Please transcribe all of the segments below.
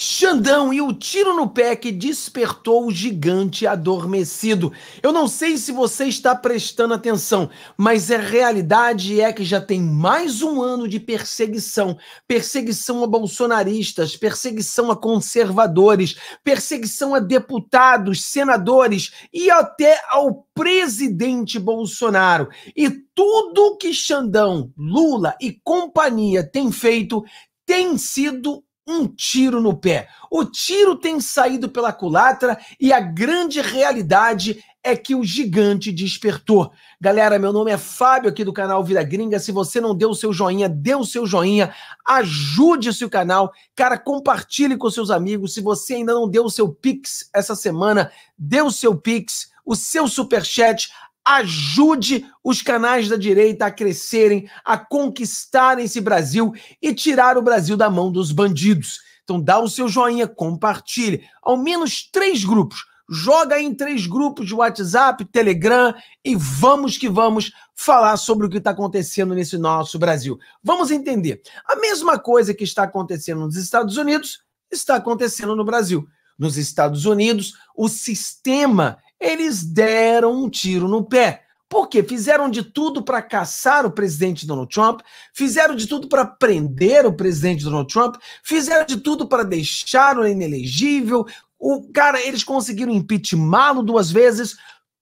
Xandão e o tiro no pé que despertou o gigante adormecido. Eu não sei se você está prestando atenção, mas a realidade é que já tem mais um ano de perseguição: perseguição a bolsonaristas, perseguição a conservadores, perseguição a deputados, senadores e até ao presidente Bolsonaro. E tudo que Xandão, Lula e companhia têm feito tem sido um tiro no pé. O tiro tem saído pela culatra e a grande realidade é que o gigante despertou. Galera, meu nome é Fábio aqui do canal Vida Gringa. Se você não deu o seu joinha, dê o seu joinha, ajude-se o canal. Cara, compartilhe com seus amigos. Se você ainda não deu o seu pix essa semana, dê o seu pix, o seu super chat ajude os canais da direita a crescerem, a conquistarem esse Brasil e tirar o Brasil da mão dos bandidos. Então dá o seu joinha, compartilhe. Ao menos três grupos. Joga em três grupos de WhatsApp, Telegram e vamos que vamos falar sobre o que está acontecendo nesse nosso Brasil. Vamos entender. A mesma coisa que está acontecendo nos Estados Unidos está acontecendo no Brasil. Nos Estados Unidos, o sistema eles deram um tiro no pé. Porque fizeram de tudo para caçar o presidente Donald Trump, fizeram de tudo para prender o presidente Donald Trump, fizeram de tudo para deixá-lo inelegível. O cara, eles conseguiram impeachmá-lo duas vezes.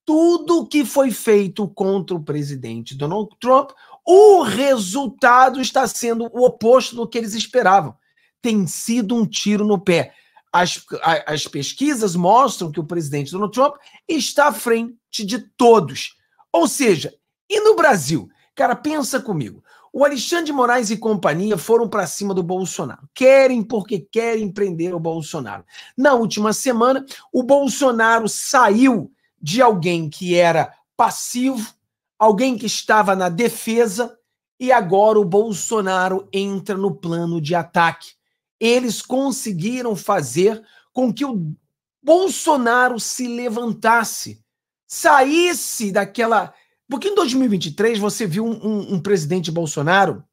Tudo que foi feito contra o presidente Donald Trump, o resultado está sendo o oposto do que eles esperavam. Tem sido um tiro no pé. As, as pesquisas mostram que o presidente Donald Trump está à frente de todos. Ou seja, e no Brasil? Cara, pensa comigo. O Alexandre de Moraes e companhia foram para cima do Bolsonaro. Querem porque querem prender o Bolsonaro. Na última semana, o Bolsonaro saiu de alguém que era passivo, alguém que estava na defesa, e agora o Bolsonaro entra no plano de ataque eles conseguiram fazer com que o Bolsonaro se levantasse, saísse daquela. Porque em 2023 você viu um, um, um presidente Bolsonaro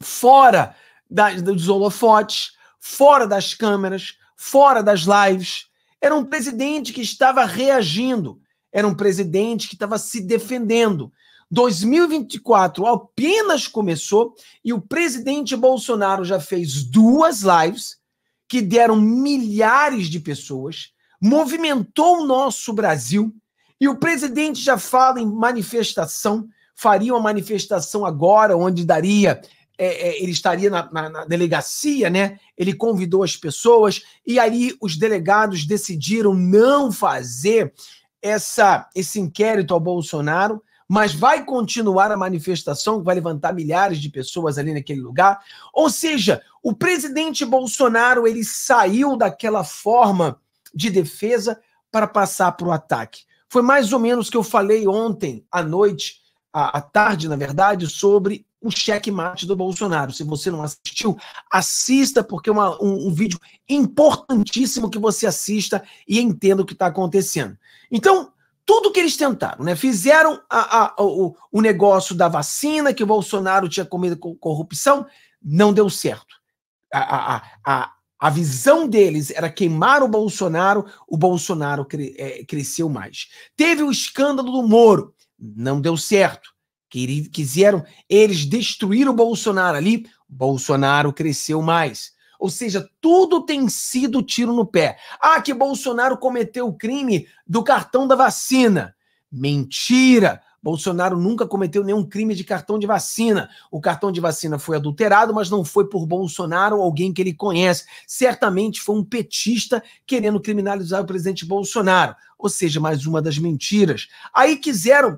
fora da, dos holofotes, fora das câmeras, fora das lives. Era um presidente que estava reagindo, era um presidente que estava se defendendo, 2024 apenas começou e o presidente Bolsonaro já fez duas lives que deram milhares de pessoas, movimentou o nosso Brasil e o presidente já fala em manifestação, faria uma manifestação agora, onde daria. É, é, ele estaria na, na, na delegacia, né? Ele convidou as pessoas e aí os delegados decidiram não fazer essa, esse inquérito ao Bolsonaro mas vai continuar a manifestação vai levantar milhares de pessoas ali naquele lugar. Ou seja, o presidente Bolsonaro ele saiu daquela forma de defesa para passar para o ataque. Foi mais ou menos o que eu falei ontem à noite, à, à tarde, na verdade, sobre o checkmate do Bolsonaro. Se você não assistiu, assista, porque é uma, um, um vídeo importantíssimo que você assista e entenda o que está acontecendo. Então, tudo que eles tentaram, né? Fizeram a, a, o, o, negócio da vacina, que o Bolsonaro tinha comido com corrupção, não deu certo. A, a, a, visão deles era queimar o Bolsonaro, o Bolsonaro cre, é, cresceu mais. Teve o escândalo do Moro, não deu certo. quiseram eles destruir o Bolsonaro ali, Bolsonaro cresceu mais. Ou seja, tudo tem sido tiro no pé. Ah, que Bolsonaro cometeu o crime do cartão da vacina. Mentira! Bolsonaro nunca cometeu nenhum crime de cartão de vacina. O cartão de vacina foi adulterado, mas não foi por Bolsonaro ou alguém que ele conhece. Certamente foi um petista querendo criminalizar o presidente Bolsonaro. Ou seja, mais uma das mentiras. Aí quiseram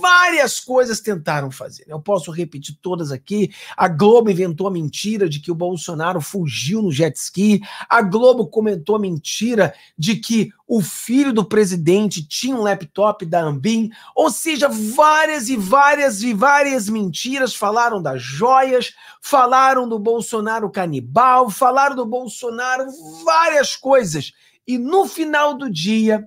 várias coisas tentaram fazer. Eu posso repetir todas aqui. A Globo inventou a mentira de que o Bolsonaro fugiu no jet ski. A Globo comentou a mentira de que o filho do presidente tinha um laptop da Ambim. Ou seja, várias e várias e várias mentiras. Falaram das joias, falaram do Bolsonaro canibal, falaram do Bolsonaro várias coisas. E no final do dia,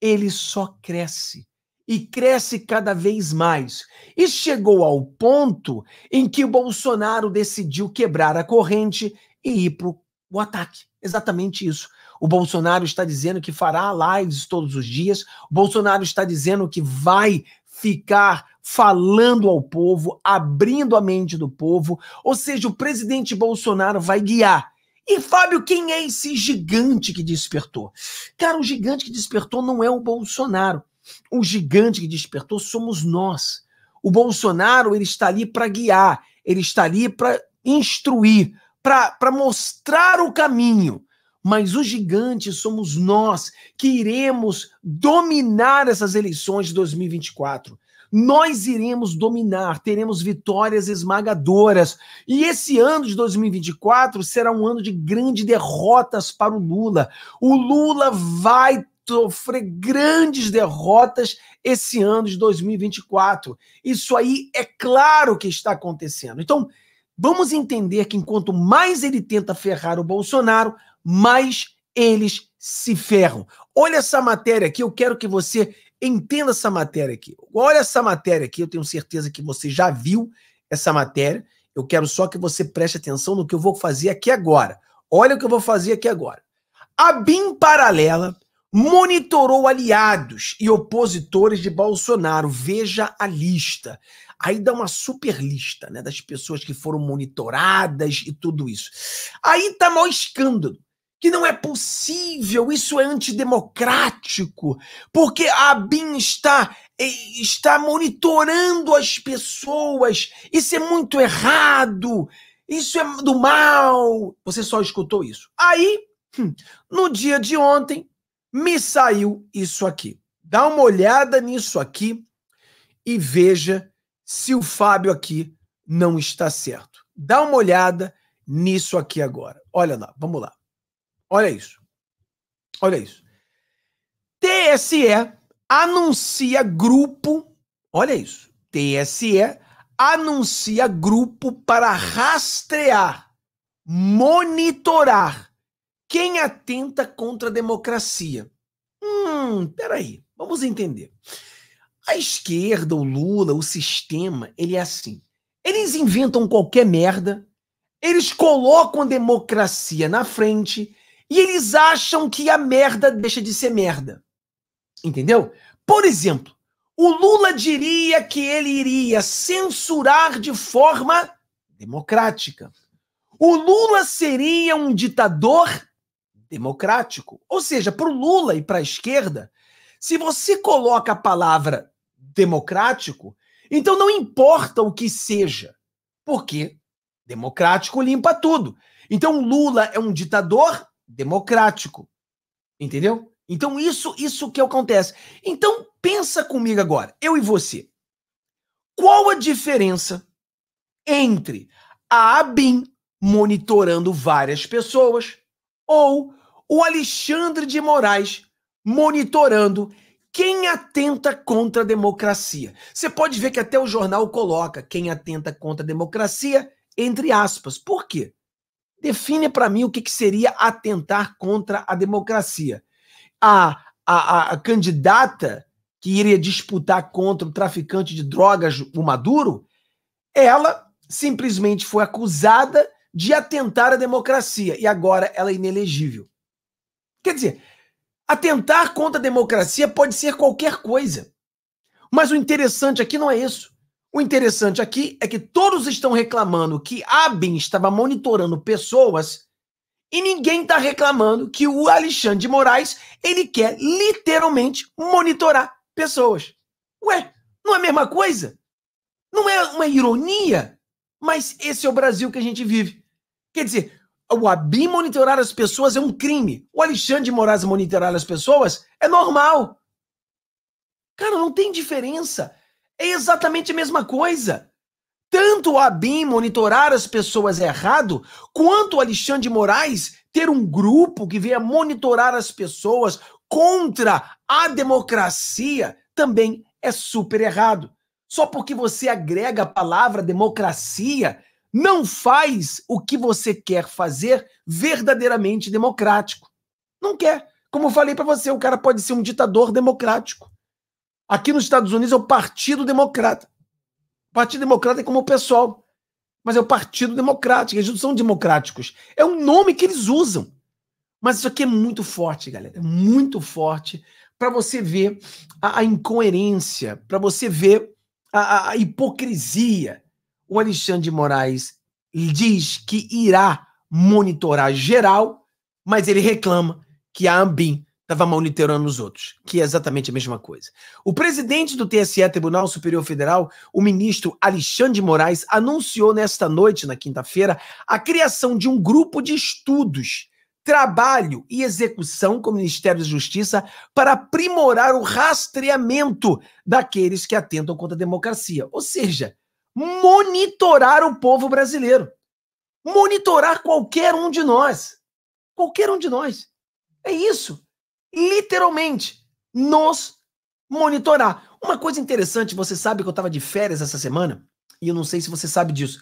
ele só cresce e cresce cada vez mais. E chegou ao ponto em que Bolsonaro decidiu quebrar a corrente e ir para o ataque. Exatamente isso. O Bolsonaro está dizendo que fará lives todos os dias. O Bolsonaro está dizendo que vai ficar falando ao povo, abrindo a mente do povo. Ou seja, o presidente Bolsonaro vai guiar. E Fábio, quem é esse gigante que despertou? Cara, o gigante que despertou não é o Bolsonaro o gigante que despertou somos nós. O Bolsonaro ele está ali para guiar, ele está ali para instruir, para mostrar o caminho. Mas o gigante somos nós que iremos dominar essas eleições de 2024 nós iremos dominar, teremos vitórias esmagadoras. E esse ano de 2024 será um ano de grandes derrotas para o Lula. O Lula vai sofrer grandes derrotas esse ano de 2024. Isso aí é claro que está acontecendo. Então, vamos entender que enquanto mais ele tenta ferrar o Bolsonaro, mais eles se ferram. Olha essa matéria aqui, eu quero que você entenda essa matéria aqui. Olha essa matéria aqui, eu tenho certeza que você já viu essa matéria. Eu quero só que você preste atenção no que eu vou fazer aqui agora. Olha o que eu vou fazer aqui agora. A BIM paralela monitorou aliados e opositores de Bolsonaro. Veja a lista. Aí dá uma super lista né, das pessoas que foram monitoradas e tudo isso. Aí tá maior escândalo. Que não é possível, isso é antidemocrático, porque a BIM está, eh, está monitorando as pessoas, isso é muito errado, isso é do mal. Você só escutou isso. Aí, hum, no dia de ontem, me saiu isso aqui. Dá uma olhada nisso aqui e veja se o Fábio aqui não está certo. Dá uma olhada nisso aqui agora. Olha lá, vamos lá. Olha isso. Olha isso. TSE anuncia grupo. Olha isso. TSE anuncia grupo para rastrear, monitorar quem atenta contra a democracia? Hum, peraí, vamos entender. A esquerda, o Lula, o sistema, ele é assim. Eles inventam qualquer merda, eles colocam a democracia na frente e eles acham que a merda deixa de ser merda. Entendeu? Por exemplo, o Lula diria que ele iria censurar de forma democrática. O Lula seria um ditador democrático. Ou seja, para o Lula e para a esquerda, se você coloca a palavra democrático, então não importa o que seja, porque democrático limpa tudo. Então Lula é um ditador democrático. Entendeu? Então isso isso que acontece. Então pensa comigo agora, eu e você. Qual a diferença entre a ABIN monitorando várias pessoas ou o Alexandre de Moraes monitorando quem atenta contra a democracia. Você pode ver que até o jornal coloca quem atenta contra a democracia, entre aspas. Por quê? Define para mim o que, que, seria atentar contra a democracia. A, a, a, candidata que iria disputar contra o traficante de drogas, o Maduro, ela simplesmente foi acusada de atentar à democracia e agora ela é inelegível. Quer dizer, atentar contra a democracia pode ser qualquer coisa. Mas o interessante aqui não é isso. O interessante aqui é que todos estão reclamando que Abin estava monitorando pessoas e ninguém está reclamando que o Alexandre de Moraes ele quer literalmente monitorar pessoas. Ué, não é a mesma coisa? Não é uma ironia? Mas esse é o Brasil que a gente vive. Quer dizer, o Abim monitorar as pessoas é um crime. O Alexandre de Moraes monitorar as pessoas é normal. Cara, não tem diferença. É exatamente a mesma coisa. Tanto o Abim monitorar as pessoas é errado, quanto o Alexandre de Moraes ter um grupo que venha monitorar as pessoas contra a democracia também é super errado. Só porque você agrega a palavra democracia não faz o que você quer fazer verdadeiramente democrático. Não quer. Como eu falei para você, o cara pode ser um ditador democrático. Aqui nos Estados Unidos é o Partido Democrata. O Partido Democrata é como o pessoal, mas é o Partido Democrático. Eles não são democráticos. É um nome que eles usam. Mas isso aqui é muito forte, galera. É muito forte para você ver a, a incoerência, para você ver a, a, a hipocrisia, o Alexandre de Moraes diz que irá monitorar geral, mas ele reclama que a Ambim estava monitorando os outros, que é exatamente a mesma coisa. O presidente do TSE, Tribunal Superior Federal, o ministro Alexandre de Moraes, anunciou nesta noite, na quinta-feira, a criação de um grupo de estudos trabalho e execução com o Ministério da Justiça para aprimorar o rastreamento daqueles que atentam contra a democracia. Ou seja, monitorar o povo brasileiro. Monitorar qualquer um de nós. Qualquer um de nós. É isso. Literalmente, nos monitorar. Uma coisa interessante, você sabe que eu estava de férias essa semana, e eu não sei se você sabe disso.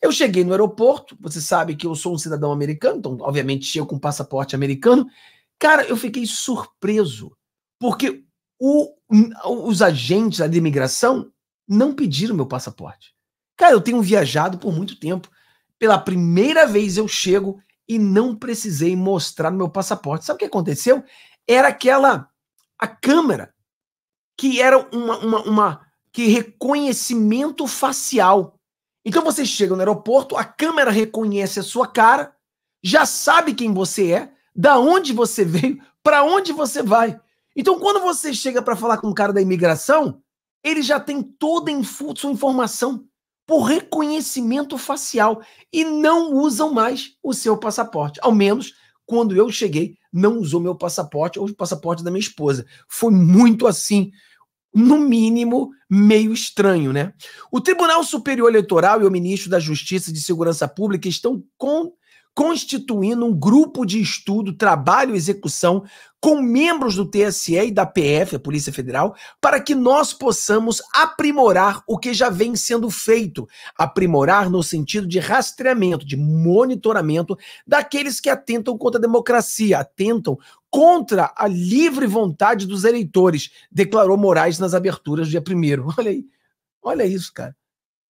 Eu cheguei no aeroporto, você sabe que eu sou um cidadão americano, então, obviamente, chego com passaporte americano. Cara, eu fiquei surpreso, porque o, os agentes da imigração não pedir o meu passaporte. Cara, eu tenho viajado por muito tempo. Pela primeira vez eu chego e não precisei mostrar meu passaporte. Sabe o que aconteceu? Era aquela a câmera que era uma, uma, uma que reconhecimento facial. Então você chega no aeroporto, a câmera reconhece a sua cara, já sabe quem você é, da onde você veio, para onde você vai. Então quando você chega para falar com o cara da imigração, ele já tem toda a sua informação por reconhecimento facial e não usam mais o seu passaporte. Ao menos quando eu cheguei, não usou meu passaporte ou o passaporte da minha esposa. Foi muito assim, no mínimo, meio estranho, né? O Tribunal Superior Eleitoral e o Ministro da Justiça e de Segurança Pública estão com constituindo um grupo de estudo, trabalho e execução com membros do TSE e da PF, a Polícia Federal, para que nós possamos aprimorar o que já vem sendo feito, aprimorar no sentido de rastreamento, de monitoramento daqueles que atentam contra a democracia, atentam contra a livre vontade dos eleitores, declarou Moraes nas aberturas do dia 1 Olha aí. Olha isso, cara.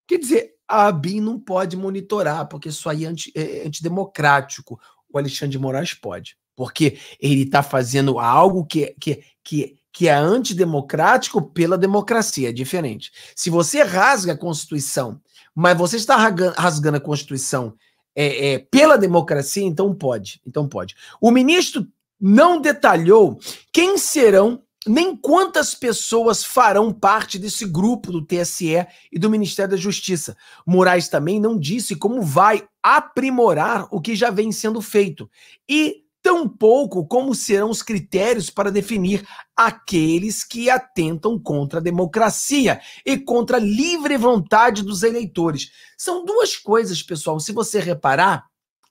Quer dizer, a ABIN não pode monitorar, porque isso aí é, anti, é, é antidemocrático. O Alexandre de Moraes pode, porque ele está fazendo algo que, que, que, que é antidemocrático pela democracia, é diferente. Se você rasga a Constituição, mas você está rasgando a Constituição é, é, pela democracia, então pode. Então pode. O ministro não detalhou quem serão nem quantas pessoas farão parte desse grupo do TSE e do Ministério da Justiça. Moraes também não disse como vai aprimorar o que já vem sendo feito e tampouco como serão os critérios para definir aqueles que atentam contra a democracia e contra a livre vontade dos eleitores. São duas coisas, pessoal. Se você reparar,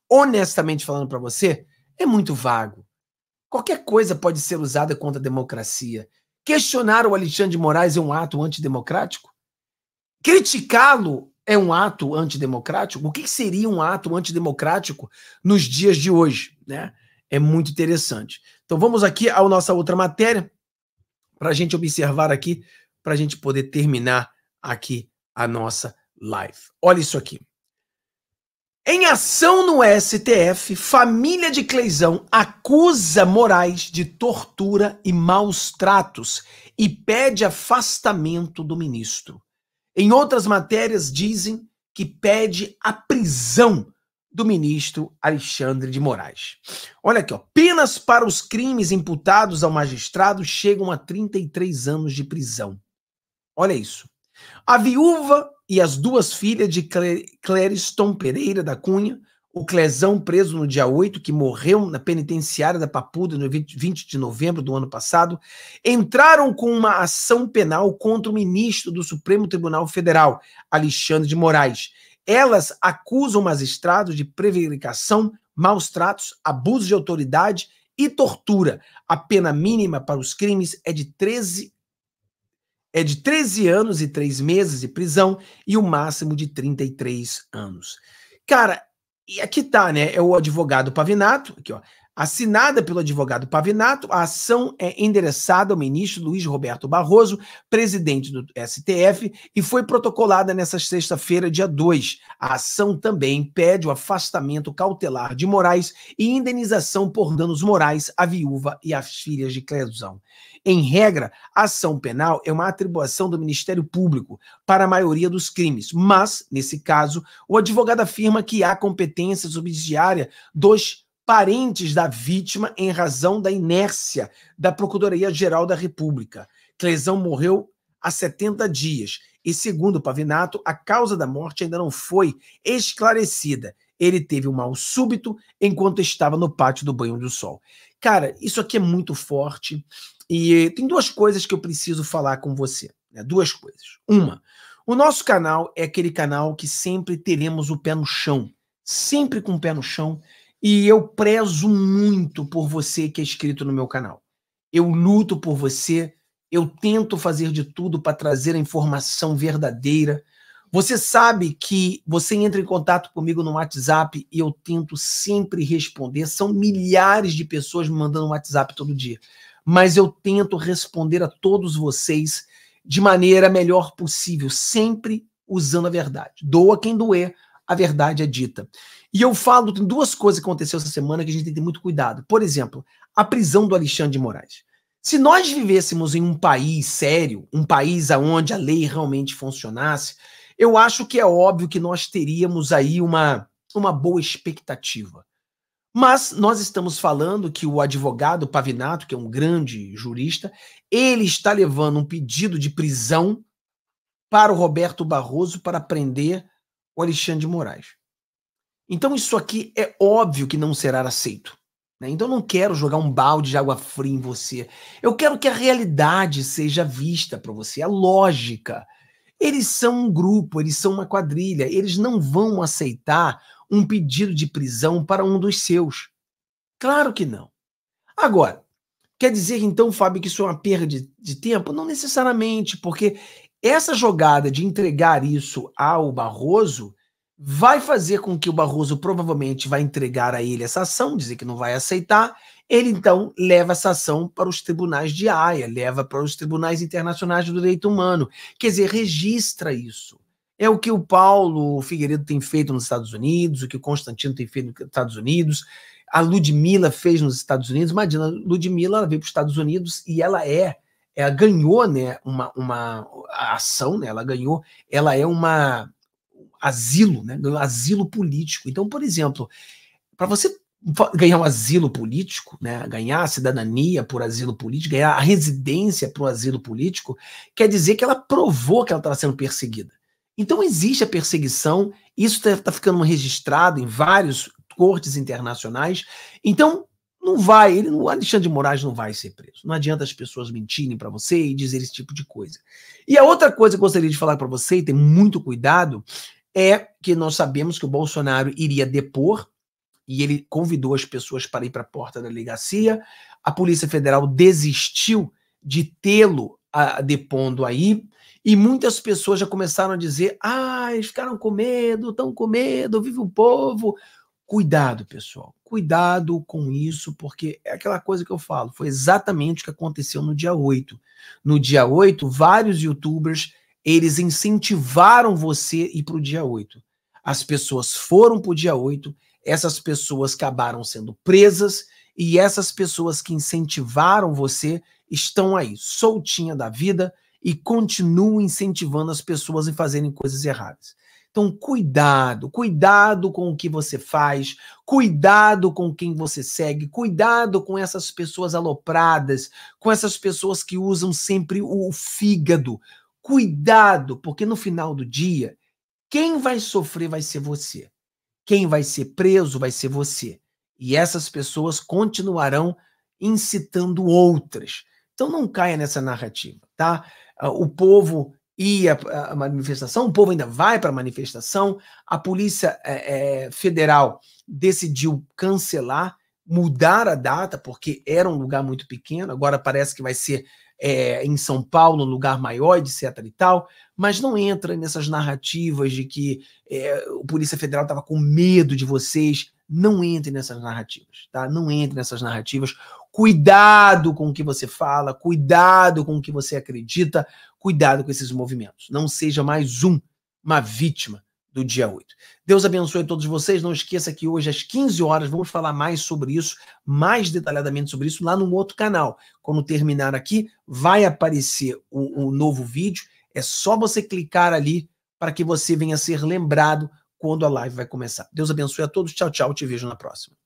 honestamente falando para você, é muito vago. Qualquer coisa pode ser usada contra a democracia. Questionar o Alexandre de Moraes é um ato antidemocrático? Criticá-lo é um ato antidemocrático? O que seria um ato antidemocrático nos dias de hoje? Né? É muito interessante. Então vamos aqui à nossa outra matéria, para a gente observar aqui, para a gente poder terminar aqui a nossa live. Olha isso aqui. Em ação no STF, família de Cleizão acusa Moraes de tortura e maus tratos e pede afastamento do ministro. Em outras matérias, dizem que pede a prisão do ministro Alexandre de Moraes. Olha aqui, ó, penas para os crimes imputados ao magistrado chegam a 33 anos de prisão. Olha isso. A viúva e as duas filhas de Clériston Pereira da Cunha, o Clezão preso no dia 8, que morreu na penitenciária da Papuda no 20, 20 de novembro do ano passado, entraram com uma ação penal contra o ministro do Supremo Tribunal Federal, Alexandre de Moraes. Elas acusam o magistrado de prevaricação, maus tratos, abuso de autoridade e tortura. A pena mínima para os crimes é de 13 é de 13 anos e 3 meses de prisão e o máximo de 33 anos. Cara, e aqui tá, né? É o advogado Pavinato, aqui, ó. Assinada pelo advogado Pavinato, a ação é endereçada ao ministro Luiz Roberto Barroso, presidente do STF, e foi protocolada nesta sexta-feira, dia 2. A ação também pede o afastamento cautelar de Moraes e indenização por danos morais à viúva e às filhas de Clezão. Em regra, a ação penal é uma atribuição do Ministério Público para a maioria dos crimes, mas, nesse caso, o advogado afirma que há competência subsidiária dos parentes da vítima em razão da inércia da Procuradoria-Geral da República. Clesão morreu há 70 dias e, segundo Pavinato, a causa da morte ainda não foi esclarecida. Ele teve um mal súbito enquanto estava no pátio do banho do sol. Cara, isso aqui é muito forte e tem duas coisas que eu preciso falar com você. Né? Duas coisas. Uma, o nosso canal é aquele canal que sempre teremos o pé no chão, sempre com o pé no chão, e eu prezo muito por você que é inscrito no meu canal. Eu luto por você, eu tento fazer de tudo para trazer a informação verdadeira. Você sabe que você entra em contato comigo no WhatsApp e eu tento sempre responder. São milhares de pessoas me mandando WhatsApp todo dia. Mas eu tento responder a todos vocês de maneira melhor possível, sempre usando a verdade. Doa quem doer, a verdade é dita. E eu falo, tem duas coisas que aconteceu essa semana que a gente tem que ter muito cuidado. Por exemplo, a prisão do Alexandre de Moraes. Se nós vivêssemos em um país sério, um país onde a lei realmente funcionasse, eu acho que é óbvio que nós teríamos aí uma, uma boa expectativa. Mas nós estamos falando que o advogado Pavinato, que é um grande jurista, ele está levando um pedido de prisão para o Roberto Barroso para prender o Alexandre de Moraes. Então isso aqui é óbvio que não será aceito. Né? Então não quero jogar um balde de água fria em você. Eu quero que a realidade seja vista para você, a é lógica. Eles são um grupo, eles são uma quadrilha, eles não vão aceitar um pedido de prisão para um dos seus. Claro que não. Agora, quer dizer então, Fábio, que isso é uma perda de, de tempo? Não necessariamente, porque essa jogada de entregar isso ao Barroso vai fazer com que o Barroso provavelmente vai entregar a ele essa ação, dizer que não vai aceitar. Ele então leva essa ação para os tribunais de Haia, leva para os tribunais internacionais do direito humano. Quer dizer, registra isso. É o que o Paulo Figueiredo tem feito nos Estados Unidos, o que o Constantino tem feito nos Estados Unidos, a Ludmilla fez nos Estados Unidos. Imagina, Ludmilla veio para os Estados Unidos e ela é ela ganhou né, uma, uma ação, né, ela ganhou, ela é uma asilo, né, um asilo político. Então, por exemplo, para você ganhar um asilo político, né, ganhar a cidadania por asilo político, ganhar a residência por asilo político, quer dizer que ela provou que ela estava sendo perseguida. Então existe a perseguição, isso está tá ficando registrado em vários cortes internacionais. Então, não vai, ele, o Alexandre de Moraes não vai ser preso. Não adianta as pessoas mentirem para você e dizer esse tipo de coisa. E a outra coisa que eu gostaria de falar para você, e ter muito cuidado, é que nós sabemos que o Bolsonaro iria depor e ele convidou as pessoas para ir para a porta da delegacia. A Polícia Federal desistiu de tê-lo depondo aí. E muitas pessoas já começaram a dizer: ah, eles ficaram com medo, estão com medo, vive o povo, Cuidado, pessoal. Cuidado com isso, porque é aquela coisa que eu falo. Foi exatamente o que aconteceu no dia 8. No dia 8, vários youtubers, eles incentivaram você ir para o dia 8. As pessoas foram para o dia 8, essas pessoas acabaram sendo presas e essas pessoas que incentivaram você estão aí, soltinha da vida e continuam incentivando as pessoas a fazerem coisas erradas. Então, cuidado, cuidado com o que você faz, cuidado com quem você segue, cuidado com essas pessoas alopradas, com essas pessoas que usam sempre o fígado. Cuidado, porque no final do dia, quem vai sofrer vai ser você. Quem vai ser preso vai ser você. E essas pessoas continuarão incitando outras. Então não caia nessa narrativa, tá? Ah, o povo a a manifestação, o povo ainda vai para a manifestação, a Polícia é, é, Federal decidiu cancelar, mudar a data, porque era um lugar muito pequeno, agora parece que vai ser é, em São Paulo, um lugar maior, etc. e tal, mas não entra nessas narrativas de que é, o Polícia Federal estava com medo de vocês. Não entre nessas narrativas, tá? Não entre nessas narrativas. Cuidado com o que você fala, cuidado com o que você acredita, Cuidado com esses movimentos. Não seja mais um, uma vítima do dia 8. Deus abençoe a todos vocês. Não esqueça que hoje às 15 horas vamos falar mais sobre isso, mais detalhadamente sobre isso lá no outro canal. Quando terminar aqui, vai aparecer o novo vídeo. É só você clicar ali para que você venha ser lembrado quando a live vai começar. Deus abençoe a todos. Tchau, tchau. Te vejo na próxima.